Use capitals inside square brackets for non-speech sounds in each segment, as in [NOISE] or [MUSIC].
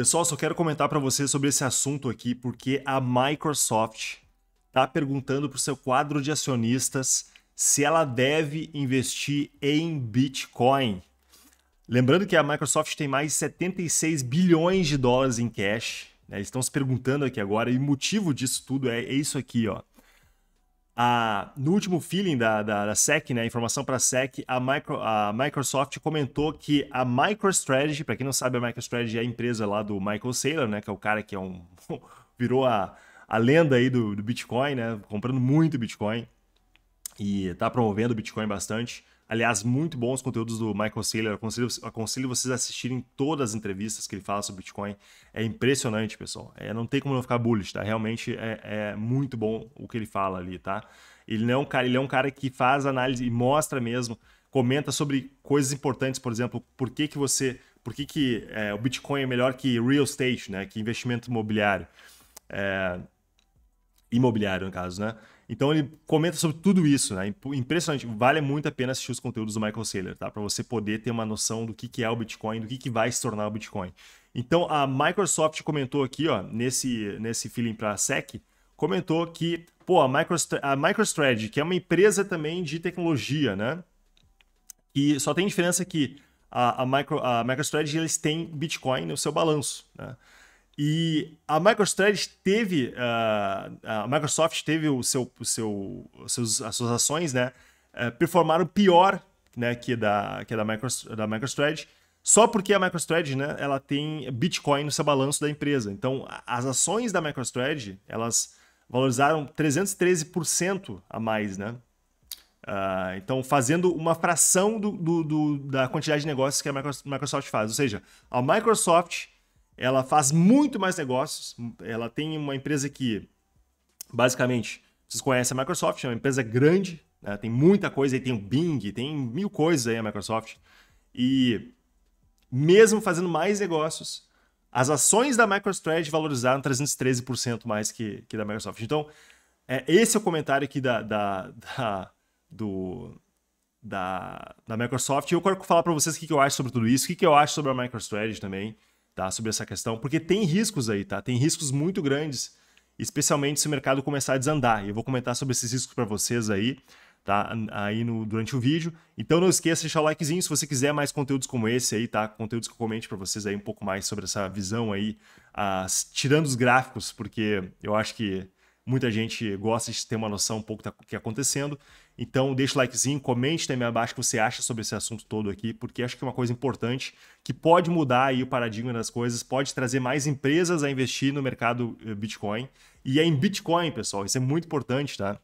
Pessoal, só quero comentar para você sobre esse assunto aqui, porque a Microsoft está perguntando para o seu quadro de acionistas se ela deve investir em Bitcoin. Lembrando que a Microsoft tem mais de 76 bilhões de dólares em cash. Né? Eles estão se perguntando aqui agora, e o motivo disso tudo é, é isso aqui, ó a, no último feeling da, da, da SEC, né, informação para a SEC, micro, a Microsoft comentou que a MicroStrategy, para quem não sabe, a MicroStrategy é a empresa lá do Michael Saylor, né, que é o cara que é um [LAUGHS] virou a, a lenda aí do, do Bitcoin, né, comprando muito Bitcoin e está promovendo o Bitcoin bastante Aliás, muito bons conteúdos do Michael Saylor. Aconselho, aconselho vocês a assistirem todas as entrevistas que ele fala sobre Bitcoin. É impressionante, pessoal. É, não tem como não ficar bullish, tá? Realmente é, é muito bom o que ele fala ali, tá? Ele não é um cara, ele é um cara que faz análise e mostra mesmo, comenta sobre coisas importantes, por exemplo, por que, que você. Por que, que é, o Bitcoin é melhor que real estate, né? Que investimento imobiliário. É, imobiliário, no caso, né? Então ele comenta sobre tudo isso, né? Impressionante. Vale muito a pena assistir os conteúdos do Michael Saylor, tá? Para você poder ter uma noção do que, que é o Bitcoin, do que, que vai se tornar o Bitcoin. Então a Microsoft comentou aqui, ó, nesse, nesse feeling para a SEC, comentou que, pô, a, Microstra a MicroStrategy, que é uma empresa também de tecnologia, né? E só tem diferença que a, a, Micro, a MicroStrategy eles têm Bitcoin no seu balanço, né? E a MicroStrategy teve, uh, a Microsoft teve o seu, o seu, seus, as suas ações, né, uh, performaram pior, né, que da, que da, micro, da MicroStrategy, só porque a MicroStrategy, né, ela tem Bitcoin no seu balanço da empresa. Então, as ações da MicroStrategy, elas valorizaram 313% a mais, né, Uh, então, fazendo uma fração do, do, do, da quantidade de negócios que a Microsoft faz. Ou seja, a Microsoft ela faz muito mais negócios. Ela tem uma empresa que, basicamente, vocês conhecem a Microsoft, é uma empresa grande, né? tem muita coisa aí, tem o Bing, tem mil coisas aí a Microsoft. E mesmo fazendo mais negócios, as ações da MicroStrategy valorizaram 313% mais que, que da Microsoft. Então, é, esse é o comentário aqui da, da, da do, da, da Microsoft. E eu quero falar para vocês o que, que eu acho sobre tudo isso, o que, que eu acho sobre a MicroStrategy também tá? Sobre essa questão, porque tem riscos aí, tá? Tem riscos muito grandes, especialmente se o mercado começar a desandar. E eu vou comentar sobre esses riscos para vocês aí, tá? Aí no, durante o vídeo. Então não esqueça de deixar o likezinho se você quiser mais conteúdos como esse aí, tá? Conteúdos que eu comente para vocês aí um pouco mais sobre essa visão aí, as, tirando os gráficos, porque eu acho que muita gente gosta de ter uma noção um pouco do que está acontecendo. Então, deixa o likezinho, comente também abaixo o que você acha sobre esse assunto todo aqui, porque acho que é uma coisa importante que pode mudar aí o paradigma das coisas, pode trazer mais empresas a investir no mercado eh, Bitcoin. E é em Bitcoin, pessoal, isso é muito importante, tá?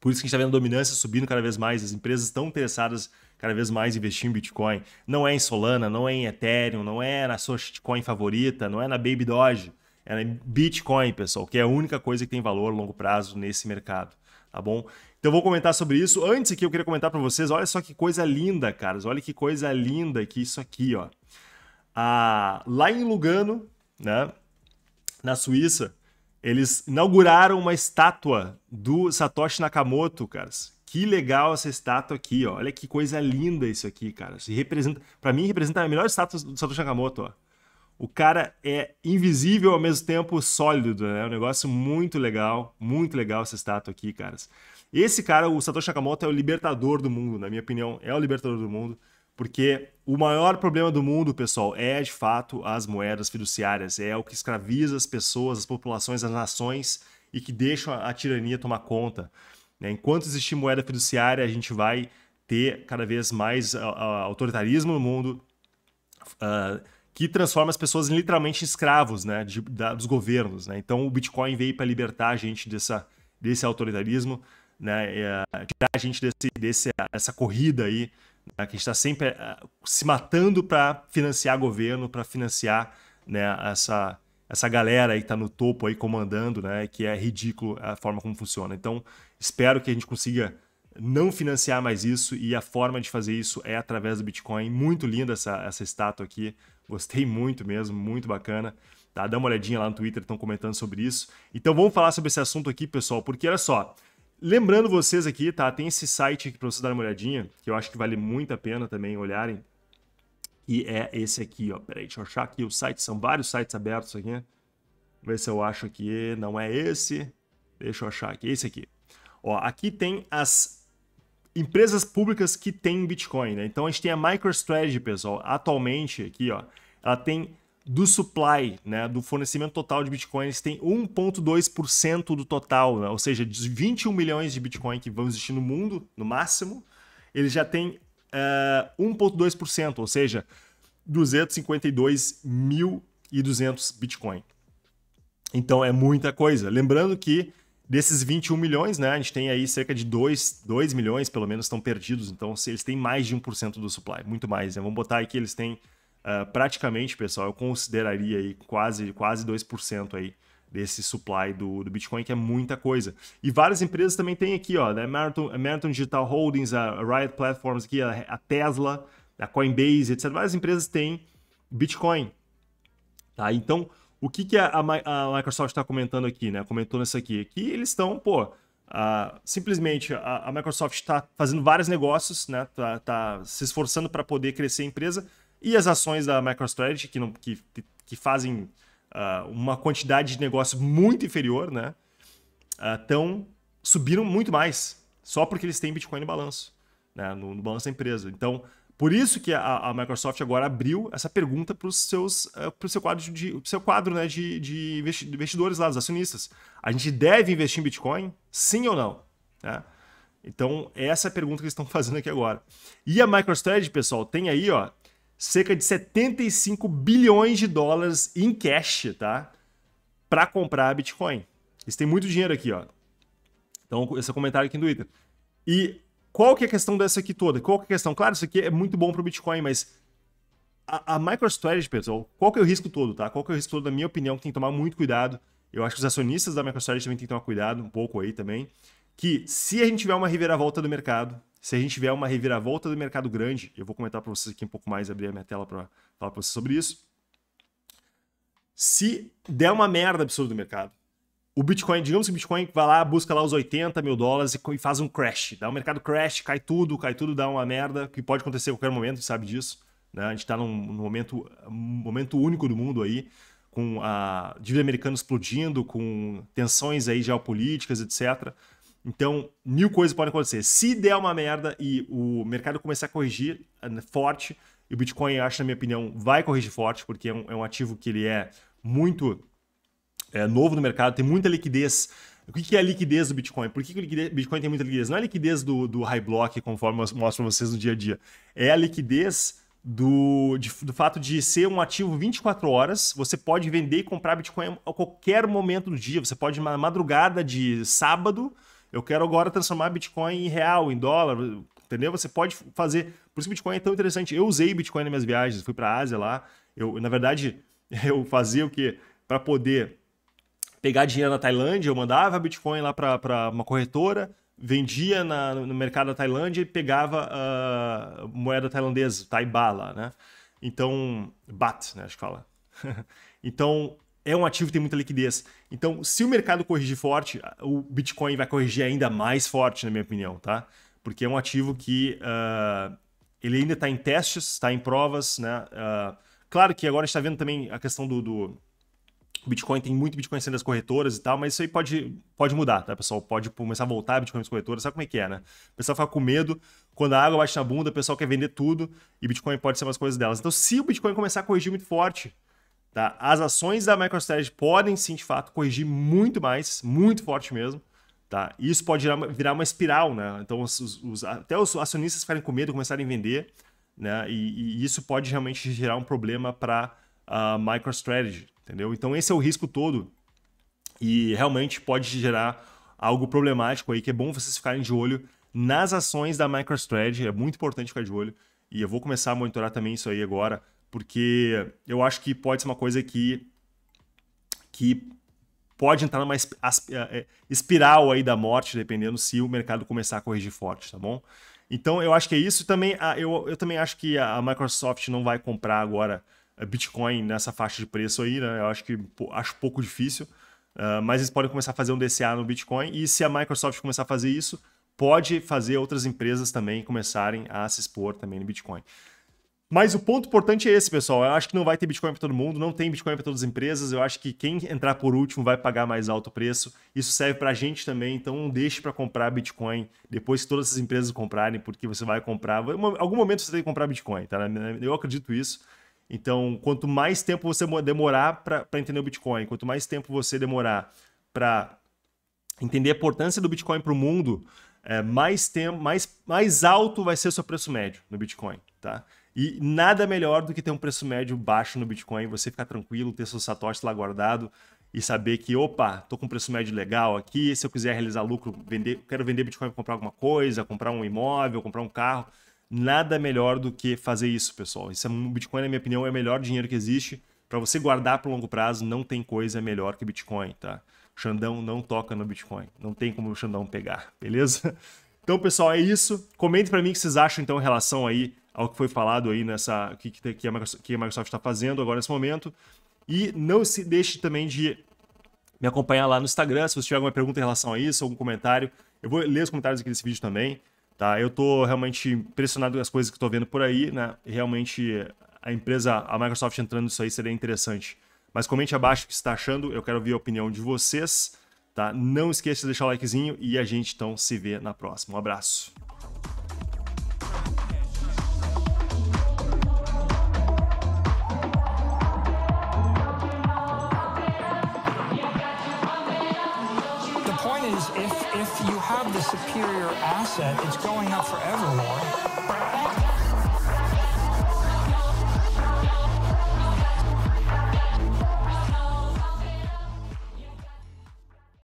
Por isso que a gente está vendo a dominância subindo cada vez mais, as empresas estão interessadas cada vez mais em investir em Bitcoin. Não é em Solana, não é em Ethereum, não é na sua shitcoin favorita, não é na Baby Doge é né? Bitcoin, pessoal, que é a única coisa que tem valor a longo prazo nesse mercado, tá bom? Então vou comentar sobre isso. Antes aqui eu queria comentar para vocês, olha só que coisa linda, caras. Olha que coisa linda que isso aqui, ó. Ah, lá em Lugano, né, na Suíça, eles inauguraram uma estátua do Satoshi Nakamoto, caras. Que legal essa estátua aqui, ó. Olha que coisa linda isso aqui, cara. Se representa, para mim representa a melhor estátua do Satoshi Nakamoto, ó o cara é invisível ao mesmo tempo sólido, né? É um negócio muito legal, muito legal essa estátua aqui, caras. Esse cara, o Satoshi Nakamoto, é o libertador do mundo, na minha opinião, é o libertador do mundo, porque o maior problema do mundo, pessoal, é de fato as moedas fiduciárias, é o que escraviza as pessoas, as populações, as nações e que deixa a tirania tomar conta. Né? Enquanto existir moeda fiduciária, a gente vai ter cada vez mais ah, ah, autoritarismo no mundo. Uh, que transforma as pessoas em, literalmente escravos né, de, da, dos governos. Né? Então o Bitcoin veio para libertar a gente dessa, desse autoritarismo, né, eh, tirar a gente desse, desse, dessa corrida aí, né, que está sempre eh, se matando para financiar governo, para financiar né, essa, essa galera aí que está no topo aí comandando, né, que é ridículo a forma como funciona. Então espero que a gente consiga não financiar mais isso e a forma de fazer isso é através do Bitcoin. Muito linda essa, essa estátua aqui, gostei muito mesmo, muito bacana. Tá? Dá uma olhadinha lá no Twitter, estão comentando sobre isso. Então vamos falar sobre esse assunto aqui, pessoal, porque olha só, lembrando vocês aqui, tá? Tem esse site aqui para vocês darem uma olhadinha, que eu acho que vale muito a pena também olharem, e é esse aqui, ó. Peraí, deixa eu achar aqui o site, são vários sites abertos aqui, Vamos ver se eu acho aqui, não é esse. Deixa eu achar aqui, é esse aqui. Ó, aqui tem as empresas públicas que têm Bitcoin, né? Então a gente tem a MicroStrategy, pessoal, atualmente aqui, ó, ela tem do supply, né, do fornecimento total de bitcoins, tem 1.2% do total, né? ou seja, de 21 milhões de bitcoin que vão existir no mundo, no máximo, ele já tem uh, 1.2%, ou seja, 252.200 bitcoin. Então é muita coisa. Lembrando que Desses 21 milhões, né, a gente tem aí cerca de 2, 2 milhões, pelo menos, estão perdidos. Então, se eles têm mais de 1% do supply, muito mais. Né? Vamos botar aí que eles têm uh, praticamente, pessoal, eu consideraria aí quase, quase 2% aí desse supply do, do Bitcoin, que é muita coisa. E várias empresas também têm aqui, ó, né? Marathon, a Meriton Digital Holdings, a Riot Platforms aqui, a, a Tesla, a Coinbase, etc. Várias empresas têm Bitcoin. Tá? Então, o que, que a, a, Microsoft está comentando aqui, né? Comentou nisso aqui, que eles estão, pô, simplesmente a, a Microsoft está fazendo vários negócios, né? Tá, tá se esforçando para poder crescer a empresa e as ações da MicroStrategy que, não, que, que fazem uh, uma quantidade de negócio muito inferior, né? Então uh, subiram muito mais só porque eles têm Bitcoin no balanço, né? no, no balanço da empresa. Então por isso que a, a Microsoft agora abriu essa pergunta para eh, o seu quadro, de, seu quadro né, de, de investidores lá, dos acionistas. A gente deve investir em Bitcoin? Sim ou não? Né? Então, essa é a pergunta que eles estão [LAUGHS] fazendo aqui agora. E a MicroStrategy, pessoal, tem aí ó, cerca de 75 bilhões de dólares em cash tá? para comprar Bitcoin. Eles têm muito dinheiro aqui. ó. Então, esse é o comentário aqui no Twitter. E qual que é a questão dessa aqui toda? Qual que é a questão? Claro, isso aqui é muito bom para o Bitcoin, mas a, a MicroStrategy, pessoal, qual que é o risco todo, tá? Qual que é o risco todo, na minha opinião, que tem que tomar muito cuidado. Eu acho que os acionistas da MicroStrategy também têm que tomar cuidado um pouco aí também, que se a gente tiver uma reviravolta do mercado, se a gente tiver uma reviravolta do mercado grande, eu vou comentar para vocês aqui um pouco mais, abrir a minha tela para falar para vocês sobre isso. Se der uma merda absurda do mercado, o Bitcoin, digamos que o Bitcoin vai lá, busca lá os 80 mil dólares e faz um crash. Dá um mercado crash, cai tudo, cai tudo, dá uma merda, que pode acontecer a qualquer momento, sabe disso. Né? A gente está num, num, momento, momento único do mundo aí, com a dívida americana explodindo, com tensões aí geopolíticas, etc. Então, mil coisas podem acontecer. Se der uma merda e o mercado começar a corrigir eh, né, forte, e o Bitcoin, acho, na minha opinião, vai corrigir forte, porque é um, é um ativo que ele é muito é novo no mercado, tem muita liquidez. O que é a liquidez do Bitcoin? Por que o Bitcoin tem muita liquidez? Não é a liquidez do, do high block, conforme eu mostro para vocês no dia a dia. É a liquidez do, de, do fato de ser um ativo 24 horas, você pode vender e comprar Bitcoin a qualquer momento do dia. Você pode, na madrugada de sábado, eu quero agora transformar Bitcoin em real, em dólar, entendeu? Você pode fazer. Por isso que Bitcoin é tão interessante. Eu usei Bitcoin nas minhas viagens, fui para a Ásia lá. Eu, na verdade, [LAUGHS] eu fazia o quê? Para poder pegar dinheiro na Tailândia, eu mandava Bitcoin lá para uma corretora, vendia na, no mercado da Tailândia e pegava uh, moeda tailandesa, Taibala, né? Então, BAT, né, acho que fala. [LAUGHS] então, é um ativo que tem muita liquidez. Então, se o mercado corrigir forte, o Bitcoin vai corrigir ainda mais forte, na minha opinião, tá? Porque é um ativo que uh, ele ainda está em testes, está em provas, né? Uh, claro que agora a gente está vendo também a questão do, do o Bitcoin tem muito Bitcoin sendo as corretoras e tal, mas isso aí pode, pode mudar, tá, pessoal? Pode começar a voltar Bitcoin nas corretoras, sabe como é que é, né? O pessoal fica com medo, quando a água bate na bunda, o pessoal quer vender tudo e Bitcoin pode ser umas coisas delas. Então, se o Bitcoin começar a corrigir muito forte, tá? As ações da MicroStrategy podem sim, de fato, corrigir muito mais, muito forte mesmo. Tá? isso pode virar, virar uma espiral, né? Então, os, os, até os acionistas ficarem com medo, começarem a vender, né? E, e isso pode realmente gerar um problema para a ah, MicroStrategy, entendeu? Então esse é o risco todo e realmente pode gerar algo problemático aí que é bom vocês ficarem de olho nas ações da MicroStrategy, é muito importante ficar de olho e eu vou começar a monitorar também isso aí agora, porque eu acho que pode ser uma coisa que que pode entrar numa eh, eh, espiral aí da morte, dependendo se o mercado começar a corrigir forte, tá bom? Então eu acho que é isso. Também ah, eu, eu também acho que a Microsoft não vai comprar agora é, Bitcoin nessa faixa de preço aí, né? Eu acho que acho pouco difícil. Uh, mas eles podem começar a fazer um DCA no Bitcoin e se a Microsoft começar a fazer isso, pode fazer outras empresas também começarem a se expor também no Bitcoin. Mas o ponto importante é esse, pessoal. Eu acho que não vai ter Bitcoin para todo mundo, não tem Bitcoin para todas as empresas. Eu acho que quem entrar por último vai pagar mais alto preço. Isso serve para a gente também, então não deixe para comprar Bitcoin depois que todas essas empresas comprarem, porque você vai comprar. Em algum momento você tem que comprar Bitcoin, tá? Eu acredito isso. Então, quanto mais tempo você demorar para entender o Bitcoin, quanto mais tempo você demorar para entender a importância do Bitcoin para o mundo, é, mais, tempo, mais, mais alto vai ser o seu preço médio no Bitcoin, tá? E nada melhor do que ter um preço médio baixo no Bitcoin, você ficar tranquilo, ter seu satoshi lá guardado e saber que, opa, tô com um preço médio legal aqui, se eu quiser realizar lucro, vender, quero vender Bitcoin para comprar alguma coisa, comprar um imóvel, comprar um carro, nada melhor do que fazer isso, pessoal. Isso é, um Bitcoin, na minha opinião, é o melhor dinheiro que existe. Para você guardar para longo prazo, não tem coisa melhor que Bitcoin, tá? O Xandão não toca no Bitcoin. Não tem como o Xandão pegar, beleza? [LAUGHS] Então, pessoal, é isso. Comente para mim o que vocês acham, então, em relação aí ao que foi falado aí nessa... que, que, a, Microsoft, está fazendo agora nesse momento. E não se deixe também de me acompanhar lá no Instagram. Se você tiver alguma pergunta em relação a isso, algum comentário, eu vou ler os comentários aqui desse vídeo também. Tá? Eu estou realmente impressionado com as coisas que estou vendo por aí, né? Realmente a empresa, a Microsoft entrando nisso aí seria interessante. Mas comente abaixo o que está achando, eu quero ouvir a opinião de vocês, tá? Não esqueça de deixar o likezinho e a gente então se vê na próxima. Um abraço. if you have the superior asset, it's going up forever, more.